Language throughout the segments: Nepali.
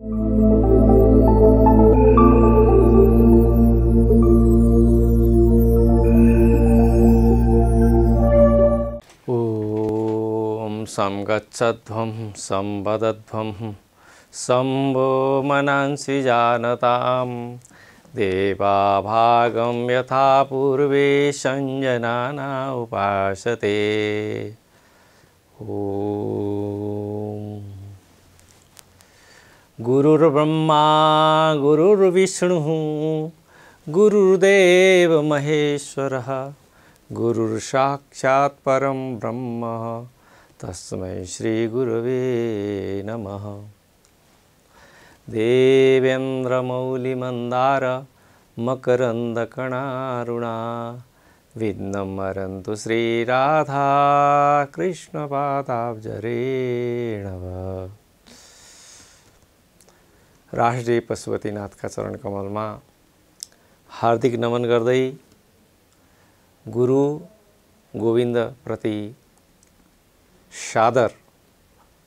ॐ संगच्छध्वं संवदध्वं शम्भो मनांसि जानतां देवाभागं यथा पूर्वे सञ्जनाना उपासते ॐ गुरुर्ब्रह्मा गुरुर्विष्णुः गुरुर्देव महेश्वरः गुरुर्साक्षात् परं ब्रह्म तस्मै श्रीगुरवे नम देवेन्द्रमौलिमन्दार मकरन्दकणारुणा विघ्नं मरंत श्रीराधा कृष्णपादाब्जरेणव राष्ट्रिय पशुपतिनाथका चरण कमलमा हार्दिक नमन गर्दै गुरु गोविन्दप्रति सादर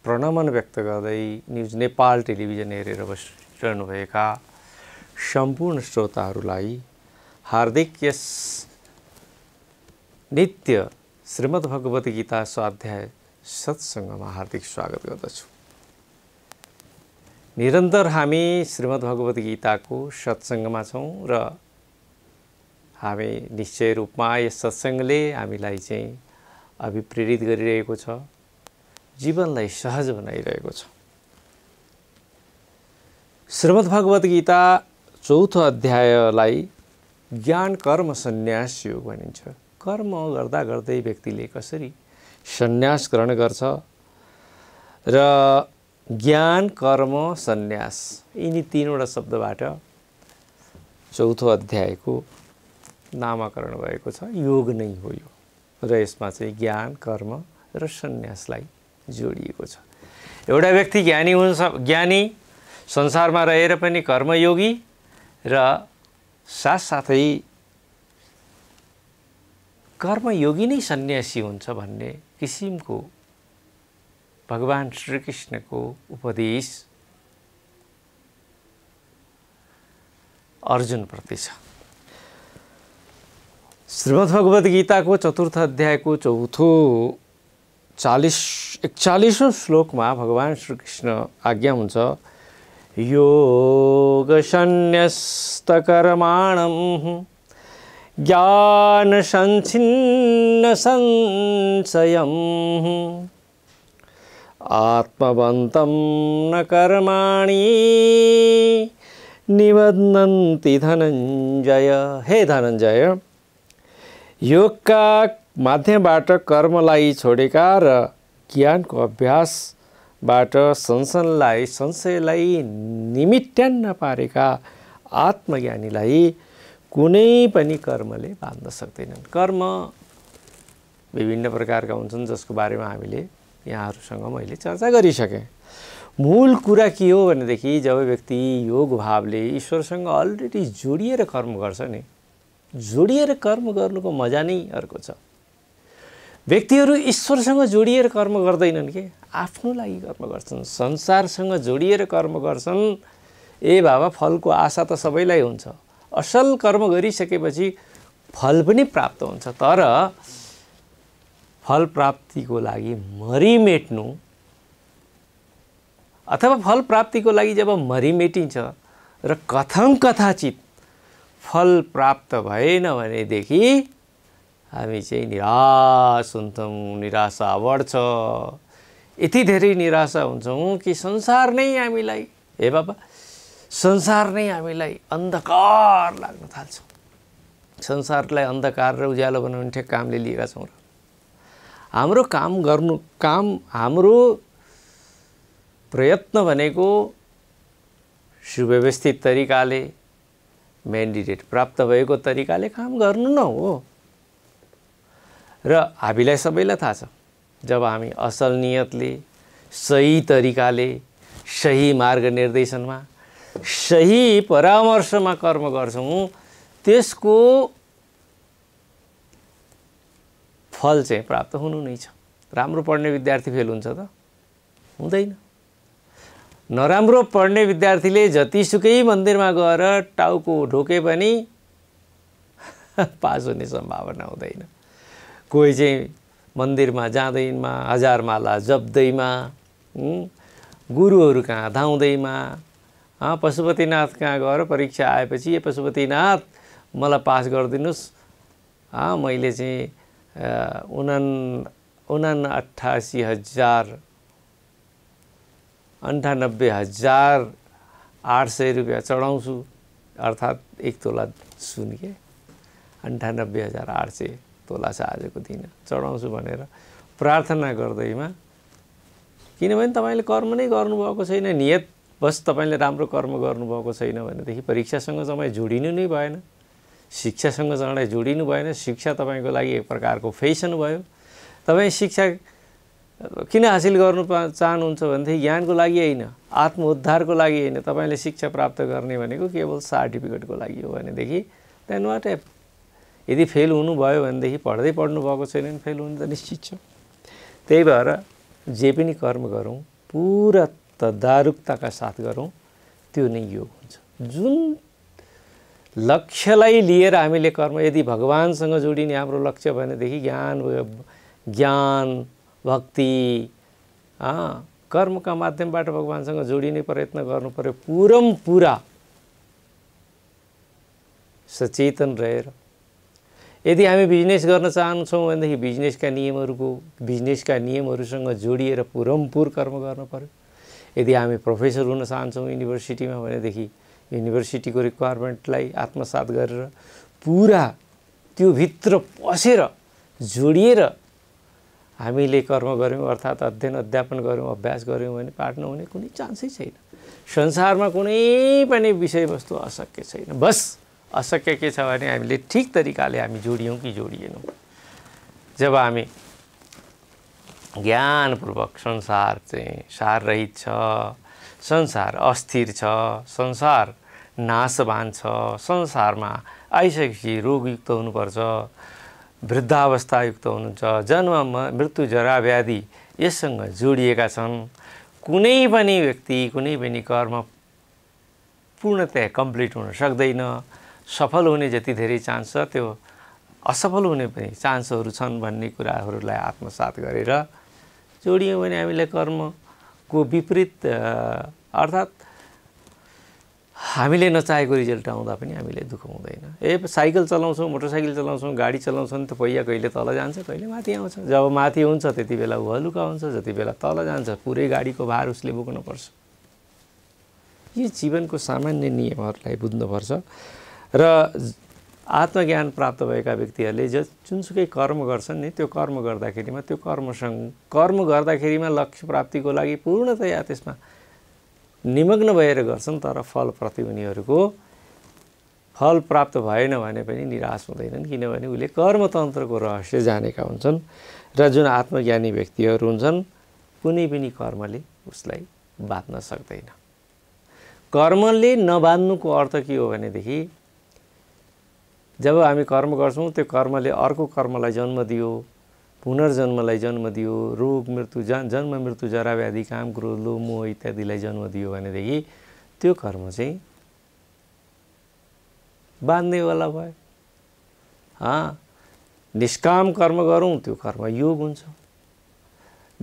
प्रणमन व्यक्त गर्दै न्युज नेपाल टेलिभिजन हेरेर बसिरहनुभएका सम्पूर्ण श्रोताहरूलाई हार्दिक यस नित्य भगवद् गीता स्वाध्याय सत्सङ्गमा हार्दिक स्वागत गर्दछु निरन्तर हामी श्रीमद् भगवद् गीताको सत्सङ्गमा छौँ र हामी निश्चय रूपमा यस सत्सङ्गले हामीलाई चाहिँ अभिप्रेरित गरिरहेको छ जीवनलाई सहज बनाइरहेको छ श्रीमद् भगवद् गीता चौथो अध्यायलाई ज्ञान कर्म सन्यास योग भनिन्छ कर्म गर्दा गर्दै व्यक्तिले कसरी सन्यास ग्रहण गर्छ र ज्ञान कर्म सन्यास यिनी तिनवटा शब्दबाट चौथो अध्यायको नामाकरण भएको छ योग नै हो यो र यसमा चाहिँ ज्ञान कर्म र सन्यासलाई जोडिएको छ एउटा व्यक्ति ज्ञानी हुन्छ ज्ञानी संसारमा रहेर पनि कर्मयोगी र साथसाथै कर्मयोगी नै सन्यासी हुन्छ भन्ने किसिमको भगवान् श्रीकृष्णको उपदेश अर्जुनप्रति छ श्रीमद्भगवद् गीताको चतुर्थ अध्यायको चौथो चालिस एकचालिसौँ श्लोकमा भगवान् श्रीकृष्ण आज्ञा हुन्छ योगसन्यस्तकर्माणं ज्ञानसञ्छिन्न सञ्चयम् आत्मवन्तं न कर्माणि निबध्नन्ति धनञ्जय हे धनञ्जय योगका माध्यमबाट कर्मलाई छोडेका र ज्ञानको अभ्यासबाट संसनलाई संशयलाई निमिट्यान्न पारेका आत्मज्ञानीलाई कुनै पनि कर्मले बाँध्न सक्दैनन् कर्म विभिन्न प्रकारका हुन्छन् जसको बारेमा हामीले यहाँहरूसँग मैले चर्चा गरिसकेँ मूल कुरा के हो भनेदेखि जब व्यक्ति योग भावले ईश्वरसँग अलरेडी जोडिएर कर्म गर्छ नि जोडिएर कर्म गर्नुको मजा नै अर्को छ व्यक्तिहरू ईश्वरसँग जोडिएर कर्म गर्दैनन् के आफ्नो लागि कर्म गर्छन् संसारसँग जोडिएर कर्म गर्छन् ए बाबा फलको आशा त सबैलाई हुन्छ असल कर्म गरिसकेपछि फल पनि प्राप्त हुन्छ तर फल प्राप्तिको लागि मरिमेट्नु अथवा फल प्राप्तिको लागि जब मरिमेटिन्छ र कथम कथाचित फल प्राप्त भएन भनेदेखि हामी चाहिँ निराश हुन्छौँ निराशा बढ्छ यति धेरै निराशा हुन्छौँ कि संसार नै हामीलाई हे बाबा संसार नै हामीलाई अन्धकार लाग्न थाल्छ संसारलाई अन्धकार र उज्यालो बनाउने ठ्याक कामले लिएका छौँ र हाम्रो काम गर्नु काम हाम्रो प्रयत्न भनेको सुव्यवस्थित तरिकाले म्यान्डिडेट प्राप्त भएको तरिकाले काम गर्नु न हो र हामीलाई सबैलाई थाहा छ जब हामी असल नियतले सही तरिकाले सही मार्ग निर्देशनमा सही परामर्शमा कर्म गर्छौँ त्यसको फल चाहिँ प्राप्त हुनु नै छ राम्रो पढ्ने विद्यार्थी फेल हुन्छ त हुँदैन नराम्रो पढ्ने विद्यार्थीले जतिसुकै मन्दिरमा गएर टाउको ढोके पनि पास हुने सम्भावना हुँदैन कोही चाहिँ मन्दिरमा जाँदैमा हजारमाला जप्दैमा गुरुहरू कहाँ धाउँदैमा पशुपतिनाथ कहाँ गएर परीक्षा आएपछि ए पशुपतिनाथ मलाई पास गरिदिनुहोस् मैले चाहिँ उनन उनन अठासी हजार अन्ठानब्बे हजार आठ सय रुपियाँ चढाउँछु अर्थात् एक तोला सुन के अन्ठानब्बे हजार आठ सय तोला छ आजको दिन चढाउँछु भनेर प्रार्थना गर्दैमा किनभने तपाईँले कर्म नै गर्नुभएको छैन नियत बस तपाईँले राम्रो कर्म गर्नुभएको छैन भनेदेखि परीक्षासँग तपाईँ जोडिनु नै भएन शिक्षासँग झन्डै जोडिनु भएन शिक्षा तपाईँको लागि एक प्रकारको फेसन भयो तपाईँ शिक्षा किन हासिल गर्नु पा चाहनुहुन्छ भनेदेखि ज्ञानको लागि होइन आत्मोद्धारको लागि होइन तपाईँले शिक्षा प्राप्त गर्ने भनेको केवल सर्टिफिकेटको लागि हो भनेदेखि त्यहाँ वाट एप यदि फेल हुनुभयो भनेदेखि पढ्दै पढ्नु भएको छैन भने फेल हुनु त निश्चित छ त्यही भएर जे पनि कर्म गरौँ पुरा तदारुकताका साथ गरौँ त्यो नै योग हुन्छ जुन लक्ष्यलाई लिएर हामीले कर्म यदि भगवान्सँग जोडिने हाम्रो लक्ष्य भनेदेखि ज्ञान भयो ज्ञान भक्ति कर्मका माध्यमबाट भगवान्सँग जोडिने प्रयत्न गर्नु पऱ्यो पुरम पुरा सचेतन रहेर यदि हामी बिजनेस गर्न चाहन्छौँ भनेदेखि बिजनेसका नियमहरूको बिजनेसका नियमहरूसँग जोडिएर पुरमपुर कर्म गर्नु पऱ्यो यदि हामी प्रोफेसर हुन चाहन्छौँ युनिभर्सिटीमा भनेदेखि युनिभर्सिटीको रिक्वायरमेन्टलाई आत्मसात गरेर पुरा भित्र पसेर जोडिएर हामीले कर्म गऱ्यौँ अर्थात् अध्ययन अध्यापन गऱ्यौँ अभ्यास गऱ्यौँ भने पाठ नहुने कुनै चान्सै छैन संसारमा कुनै पनि विषयवस्तु अशक्य छैन बस अशक्य के छ भने हामीले ठिक तरिकाले हामी जोडियौँ कि जोडिएनौँ जब हामी ज्ञानपूर्वक संसार चाहिँ सारहित छ संसार अस्थिर छ संसार नासवान छ संसारमा आइसकेपछि रोगयुक्त हुनुपर्छ वृद्धावस्थायुक्त हुनुहुन्छ जन्म मृत्यु जरा व्याधि यससँग जोडिएका छन् कुनै पनि व्यक्ति कुनै पनि कर्म पूर्णतया कम्प्लिट हुन सक्दैन सफल हुने जति धेरै चान्स छ त्यो असफल हुने पनि चान्सहरू छन् भन्ने कुराहरूलाई आत्मसात गरेर जोडियौँ भने हामीलाई कर्मको विपरीत अर्थात् हामीले नचाहेको रिजल्ट आउँदा पनि हामीले दुःख हुँदैन ए साइकल चलाउँछौँ मोटरसाइकल चलाउँछौँ गाडी चलाउँछौँ नि त पहिया कहिले तल जान्छ कहिले माथि आउँछ जब माथि हुन्छ त्यति बेला ऊ हलुका हुन्छ जति बेला तल जान्छ पुरै गाडीको भार उसले बोक्नुपर्छ यी जीवनको सामान्य नियमहरूलाई बुझ्नुपर्छ र आत्मज्ञान प्राप्त भएका व्यक्तिहरूले ज जुनसुकै कर्म गर्छन् नि त्यो कर्म गर्दाखेरिमा त्यो कर्मसँग कर्म गर्दाखेरिमा लक्ष्य प्राप्तिको लागि पूर्णतया त्यसमा निमग्न भएर गर्छन् तर फलप्रति उनीहरूको फल प्राप्त भएन भने पनि निराश हुँदैनन् किनभने उसले कर्मतन्त्रको रहस्य जानेका हुन्छन् र जुन आत्मज्ञानी व्यक्तिहरू हुन्छन् कुनै पनि कर्मले उसलाई बाँध्न सक्दैन कर्मले नबाँध्नुको अर्थ के हो भनेदेखि जब हामी कर्म गर्छौँ त्यो कर्मले अर्को कर्मलाई जन्म दियो पुनर्जन्मलाई जन्म दियो रोग मृत्यु जन् जन्म मृत्यु जरा व्याधि काम क्रोध लो मोह इत्यादिलाई जन्म दियो भनेदेखि त्यो कर्म चाहिँ बाँध्नेवाला भयो निष्काम कर्म गरौँ त्यो कर्म योग हुन्छ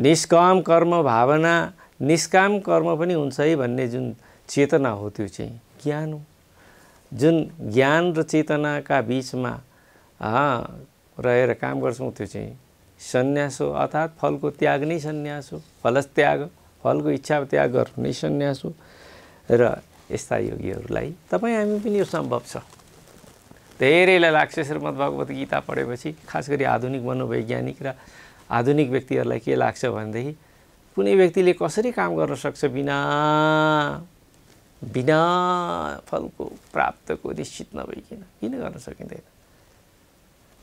निष्काम कर्म भावना निष्काम कर्म पनि हुन्छ है भन्ने जुन चेतना हो त्यो चाहिँ ज्ञान हो जुन ज्ञान र चेतनाका बिचमा रहेर काम गर्छौँ त्यो चाहिँ सन्यास हो अर्थात् फलको त्याग नै सन्यास हो त्याग फलको इच्छा त्याग गर्नु नै सन्यास हो र यस्ता योगीहरूलाई तपाईँ हामी पनि यो सम्भव छ धेरैलाई लाग्छ श्रीमद् भगवत गीता पढेपछि खास गरी आधुनिक मनोवैज्ञानिक र आधुनिक व्यक्तिहरूलाई के लाग्छ भनेदेखि कुनै व्यक्तिले कसरी काम गर्न सक्छ बिना बिना फलको प्राप्तको निश्चित नभइकन किन गर्न सकिँदैन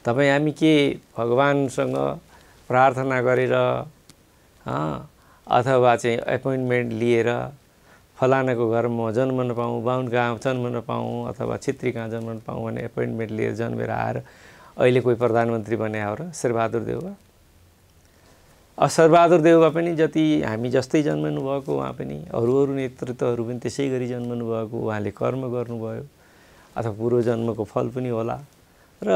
तपाईँ हामी के भगवान्सँग प्रार्थना गरेर अथवा चाहिँ एपोइन्टमेन्ट लिएर फलानाको घर म जन्म नपाऊँ बाहुन कहाँ जन्म पाऊँ अथवा छेत्री कहाँ जन्मन पाऊँ भने एपोइन्टमेन्ट लिएर जन्मेर आएर अहिले कोही प्रधानमन्त्री बने हो र शेरबहादुर देउवा अब शेरबहादुर देउवा पनि जति हामी जस्तै जन्मनु भएको उहाँ पनि अरू अरू नेतृत्वहरू पनि त्यसै गरी जन्मनु भएको उहाँले कर्म गर्नुभयो अथवा पूर्व जन्मको फल पनि होला र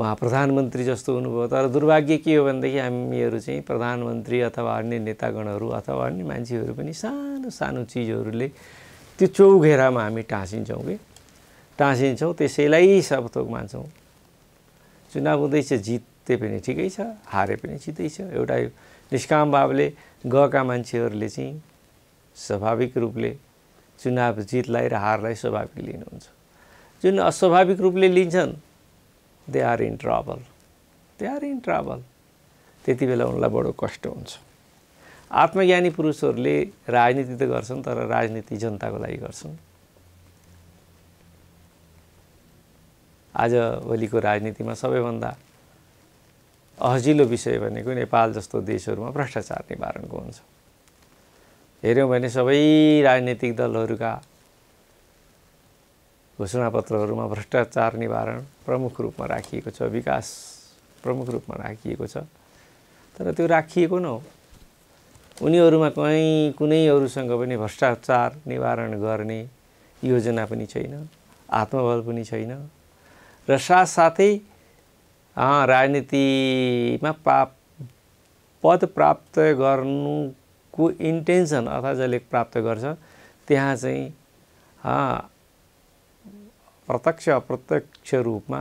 उहाँ प्रधानमन्त्री जस्तो हुनुभयो तर दुर्भाग्य के हो भनेदेखि हामीहरू चाहिँ प्रधानमन्त्री अथवा अन्य नेतागणहरू अथवा अन्य मान्छेहरू पनि सानो सानो चिजहरूले त्यो चौघेरामा हामी टाँसिन्छौँ कि टाँसिन्छौँ त्यसैलाई सबथोक मान्छौँ चुनाव हुँदैछ जिते पनि ठिकै छ हारे पनि ठिकै छ एउटा निष्काम भावले गएका मान्छेहरूले चाहिँ स्वाभाविक रूपले चुनाव जितलाई र हारलाई स्वाभाविक लिनुहुन्छ जुन अस्वाभाविक रूपले लिन्छन् they are in travel they are in travel त्यति बेला उनलाई बडो कष्ट हुन्छ आत्मज्ञानी पुरुषहरूले राजनीति त गर्छन् तर राजनीति जनताको लागि गर्छन् आजभोलिको राजनीतिमा सबैभन्दा अजिलो विषय भनेको नेपाल जस्तो देशहरूमा भ्रष्टाचार निवारणको हुन्छ हेऱ्यौँ भने सबै राजनीतिक दलहरूका घोषणापत्रहरूमा भ्रष्टाचार निवारण प्रमुख रूपमा राखिएको छ विकास प्रमुख रूपमा राखिएको छ तर त्यो राखिएको न हो उनीहरूमा कहीँ कुनै अरूसँग पनि भ्रष्टाचार निवारण गर्ने योजना पनि छैन आत्मबल पनि छैन र साथसाथै राजनीतिमा पाप पद प्राप्त गर्नुको इन्टेन्सन अथवा जसले प्राप्त गर्छ त्यहाँ चाहिँ प्रत्यक्ष अप्रत्यक्ष रूपमा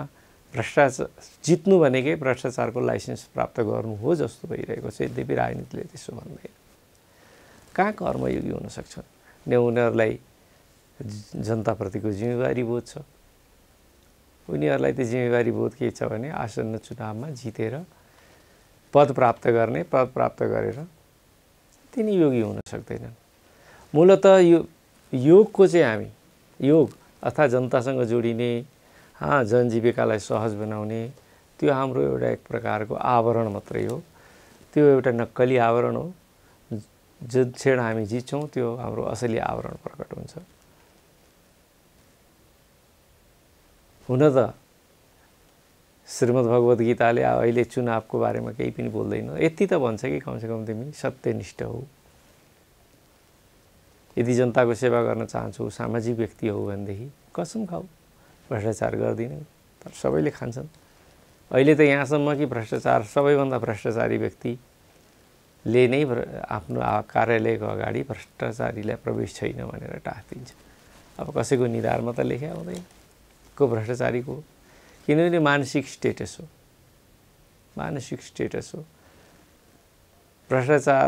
भ्रष्टाचार जित्नु भनेकै भ्रष्टाचारको लाइसेन्स प्राप्त गर्नु हो जस्तो भइरहेको छ यद्यपि राजनीतिले त्यसो भन्दैन कहाँ कर्मयोगी हुनसक्छन् ने उनीहरूलाई जनताप्रतिको जिम्मेवारी बोध छ उनीहरूलाई त्यो जिम्मेवारी बोध के छ भने आसन्न चुनावमा जितेर पद प्राप्त गर्ने पद प्राप्त गरेर तिनी योगी हुन सक्दैनन् मूलत यो योगको चाहिँ हामी योग अर्थात् जनतासँग जोडिने जनजीविकालाई सहज बनाउने त्यो हाम्रो एउटा एक प्रकारको आवरण मात्रै हो त्यो एउटा नक्कली आवरण हो जुन क्षण हामी जित्छौँ त्यो हाम्रो असली आवरण प्रकट हुन्छ हुन त श्रीमद् भगवद् गीताले अहिले चुनावको बारेमा केही पनि बोल्दैन यति त भन्छ कि कमसेकम तिमी सत्यनिष्ठ हो यदि जनताको सेवा गर्न चाहन्छु सामाजिक व्यक्ति हो भनेदेखि कसम खाऊ भ्रष्टाचार गर्दिनँ तर सबैले खान्छन् अहिले त यहाँसम्म कि भ्रष्टाचार सबैभन्दा भ्रष्टाचारी व्यक्तिले नै आफ्नो कार्यालयको अगाडि भ्रष्टाचारीलाई प्रवेश छैन भनेर दिन्छ अब कसैको निधारमा त लेखे हुँदैन को भ्रष्टाचारीको किनभने मानसिक स्टेटस हो मानसिक स्टेटस हो भ्रष्टाचार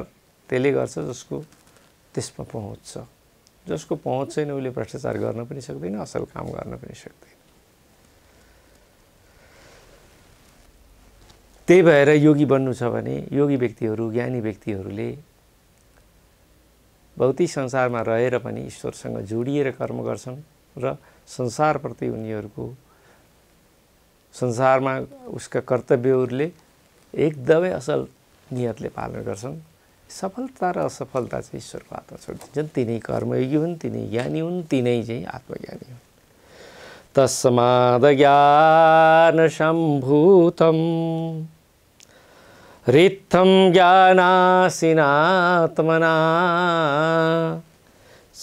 त्यसले गर्छ जसको त्यसमा पहुँच्छ जसको पहुँच छैन उसले भ्रष्टाचार गर्न पनि सक्दैन असल काम गर्न पनि सक्दैन त्यही भएर योगी बन्नु छ भने योगी व्यक्तिहरू ज्ञानी व्यक्तिहरूले भौतिक संसारमा रहेर पनि ईश्वरसँग जोडिएर कर्म गर्छन् र संसारप्रति उनीहरूको संसारमा उसका कर्तव्यहरूले एकदमै असल नियतले पालन गर्छन् सफलता र असफलता चाहिँ ईश्वरको हातमा छोडिदिन्छन् तिनै कर्मयोगी हुन् तिनै ज्ञानी हुन् तिनै चाहिँ आत्मज्ञानी हुन् ज्ञान तस्मादज्ञानसम्भूतं रित्थम ज्ञानासिनात्मना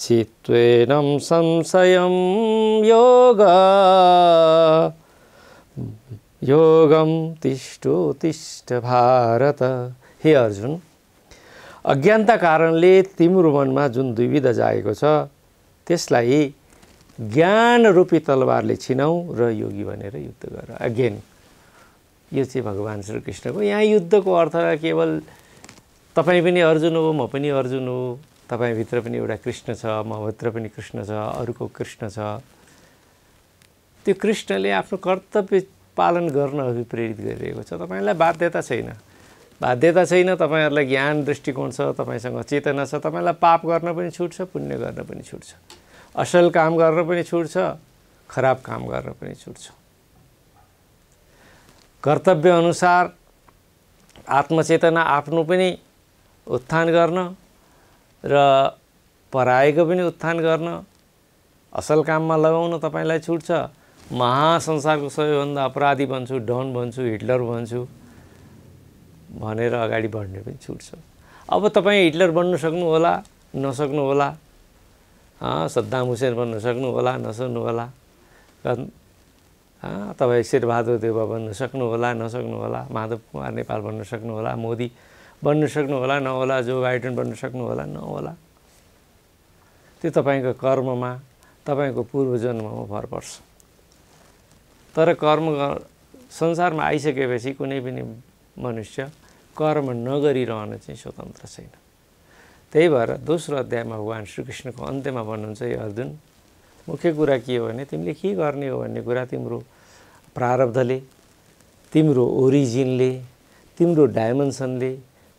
चित्वेन संशयं योग योगम तिष्ठो तिष्ठ भारत हे अर्जुन अज्ञानता कारणले तिम्रो मनमा जुन दुविधा जागेको छ त्यसलाई ज्ञान रूपी तलवारले छिनाऊ र योगी भनेर युद्ध गर अगेन यो चाहिँ भगवान् श्रीकृष्णको यहाँ युद्धको अर्थ केवल तपाईँ पनि अर्जुन हो म पनि अर्जुन हो तपाईँभित्र पनि एउटा कृष्ण छ म भित्र पनि कृष्ण छ अरूको कृष्ण छ त्यो कृष्णले आफ्नो कर्तव्य पालन गर्न अभिप्रेरित गरिरहेको छ तपाईँलाई बाध्यता छैन बाध्यता छैन तपाईँहरूलाई ज्ञान दृष्टिकोण छ तपाईँसँग चेतना छ तपाईँलाई पाप गर्न पनि छुट छ पुण्य गर्न पनि छुट छ असल काम गर्न पनि छुट छ खराब काम गर्न पनि छुट छ कर्तव्यअनुसार आत्मचेतना आफ्नो पनि उत्थान गर्न र पराएको पनि उत्थान गर्न असल काममा लगाउन तपाईँलाई छुट छ महासंसारको सबैभन्दा अपराधी भन्छु डन भन्छु हिटलर भन्छु भनेर अगाडि बढ्ने पनि छुट छ अब तपाईँ हिटलर बन्न सक्नुहोला नसक्नुहोला सद्दाम हुसेन बन्न सक्नुहोला नसक्नुहोला तपाईँ शेरबहादुर देव बन्न नसक्नु होला माधव कुमार नेपाल बन्न होला मोदी बन्न सक्नुहोला नहोला जो बाइडन बन्न सक्नुहोला नहोला त्यो तपाईँको कर्ममा तपाईँको जन्ममा भर पर्छ तर कर्म संसारमा आइसकेपछि कुनै पनि मनुष्य कर्म नगरिरहन चाहिँ स्वतन्त्र छैन त्यही भएर दोस्रो अध्यायमा भगवान् श्रीकृष्णको अन्त्यमा भन्नुहुन्छ यो अर्जुन मुख्य कुरा के हो भने तिमीले के गर्ने हो भन्ने कुरा तिम्रो प्रारब्धले तिम्रो ओरिजिनले तिम्रो डाइमेन्सनले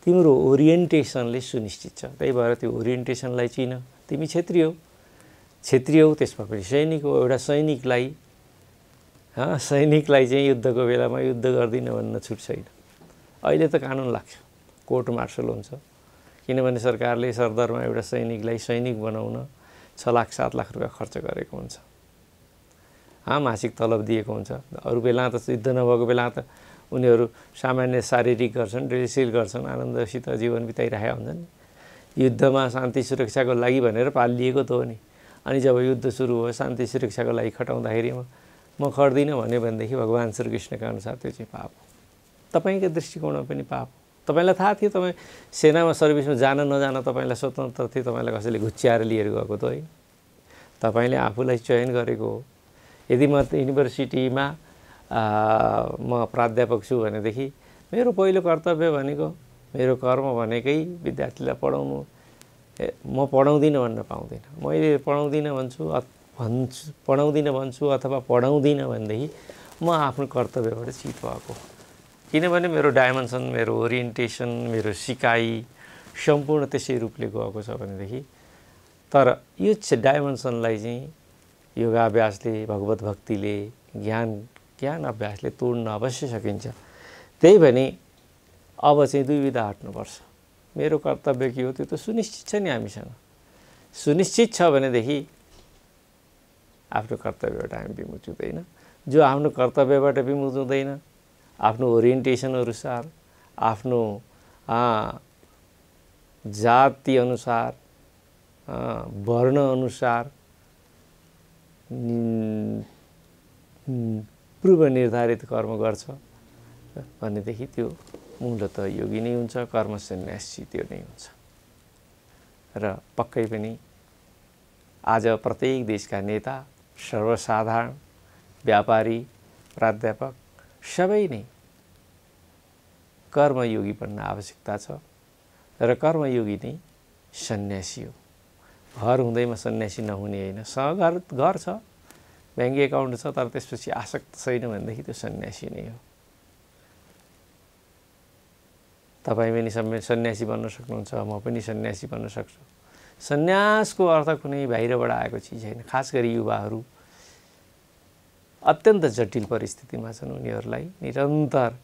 तिम्रो ओरिएन्टेसनले सुनिश्चित छ त्यही भएर त्यो ओरिएन्टेसनलाई चिन तिमी क्षेत्रीय हौ क्षेत्रीय हौ त्यसमा पनि सैनिक हो एउटा सैनिकलाई सैनिकलाई चाहिँ युद्धको बेलामा युद्ध गर्दिन भन्न छुट छैन अहिले त कानुन लाग्छ कोर्ट मार्सल हुन्छ किनभने सरकारले सरदरमा एउटा सैनिकलाई सैनिक बनाउन छ लाख सात लाख रुपियाँ खर्च गरेको हुन्छ आम मासिक तलब दिएको हुन्छ अरू बेला त युद्ध नभएको बेला त उनीहरू सामान्य शारीरिक गर्छन् रिलेसिल गर्छन् आनन्दसित जीवन बिताइरहेका हुन्छन् युद्धमा शान्ति सुरक्षाको लागि भनेर पालिएको त हो नि अनि जब युद्ध सुरु भयो शान्ति सुरक्षाको लागि खटाउँदाखेरिमा म खट्दिनँ भन्यो भनेदेखि भगवान् श्रीकृष्णका अनुसार त्यो चाहिँ पाप हो तपाईँको दृष्टिकोणमा पनि पाप तपाईँलाई थाहा थियो तपाईँ सेनामा सर्भिसमा जान नजान तपाईँलाई स्वतन्त्र थियो तपाईँलाई कसैले घुच्याएर लिएर गएको त होइन तपाईँले आफूलाई चयन गरेको हो यदि म युनिभर्सिटीमा म प्राध्यापक छु भनेदेखि मेरो पहिलो कर्तव्य भनेको मेरो कर्म भनेकै विद्यार्थीलाई पढाउनु म पढाउँदिनँ भन्न पाउँदिनँ मैले पढाउँदिनँ भन्छु भन्छु पढाउँदिनँ भन्छु अथवा पढाउँदिनँ भनेदेखि म आफ्नो कर्तव्यबाट चित भएको हो किनभने मेरो डाइमेन्सन मेरो ओरिएन्टेसन मेरो सिकाइ सम्पूर्ण त्यसै रूपले गएको छ भनेदेखि तर यो डाइमेन्सनलाई चाहिँ योगाभ्यासले भगवत भक्तिले ज्ञान ज्ञान अभ्यासले तोड्न अवश्य सकिन्छ त्यही भने अब चाहिँ दुविधा हट्नुपर्छ मेरो कर्तव्य के हो त्यो त सुनिश्चित छ नि हामीसँग सुनिश्चित छ भनेदेखि आफ्नो कर्तव्यबाट हामी विमुख हुँदैन जो आफ्नो कर्तव्यबाट विमुख हुँदैन आफ्नो अनुसार आफ्नो वर्ण अनुसार पूर्व निर्धारित कर्म गर्छ भनेदेखि त्यो मूलत योगी नै हुन्छ कर्म सन्यासी त्यो नै हुन्छ र पक्कै पनि आज प्रत्येक देशका नेता सर्वसाधारण व्यापारी प्राध्यापक सबै नै कर्मयोगी बन्न आवश्यकता छ र कर्मयोगी नै सन्यासी हो घर हुँदैमा सन्यासी नहुने होइन घर घर छ ब्याङ्क एकाउन्ट छ तर त्यसपछि आसक्त छैन भनेदेखि त्यो सन्यासी नै हो तपाईँ पनि सन्यासी बन्न सक्नुहुन्छ म पनि सन्यासी बन्न सक्छु सन्यासको अर्थ कुनै बाहिरबाट आएको चिज होइन खास गरी युवाहरू अत्यन्त जटिल परिस्थितिमा छन् उनीहरूलाई निरन्तर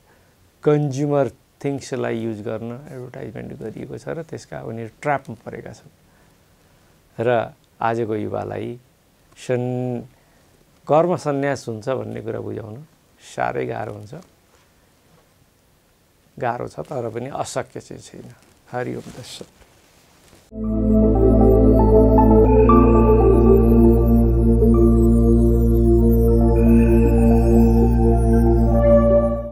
कन्ज्युमर थिङ्ग्सलाई युज गर्न एडभर्टाइजमेन्ट गरिएको छ र त्यसका उनीहरू ट्र्यापमा परेका छन् र आजको युवालाई सन् कर्म सन्यास हुन्छ भन्ने कुरा बुझाउन साह्रै गाह्रो हुन्छ गाह्रो छ तर पनि अशक्य चाहिँ छैन हरिओम दर्शन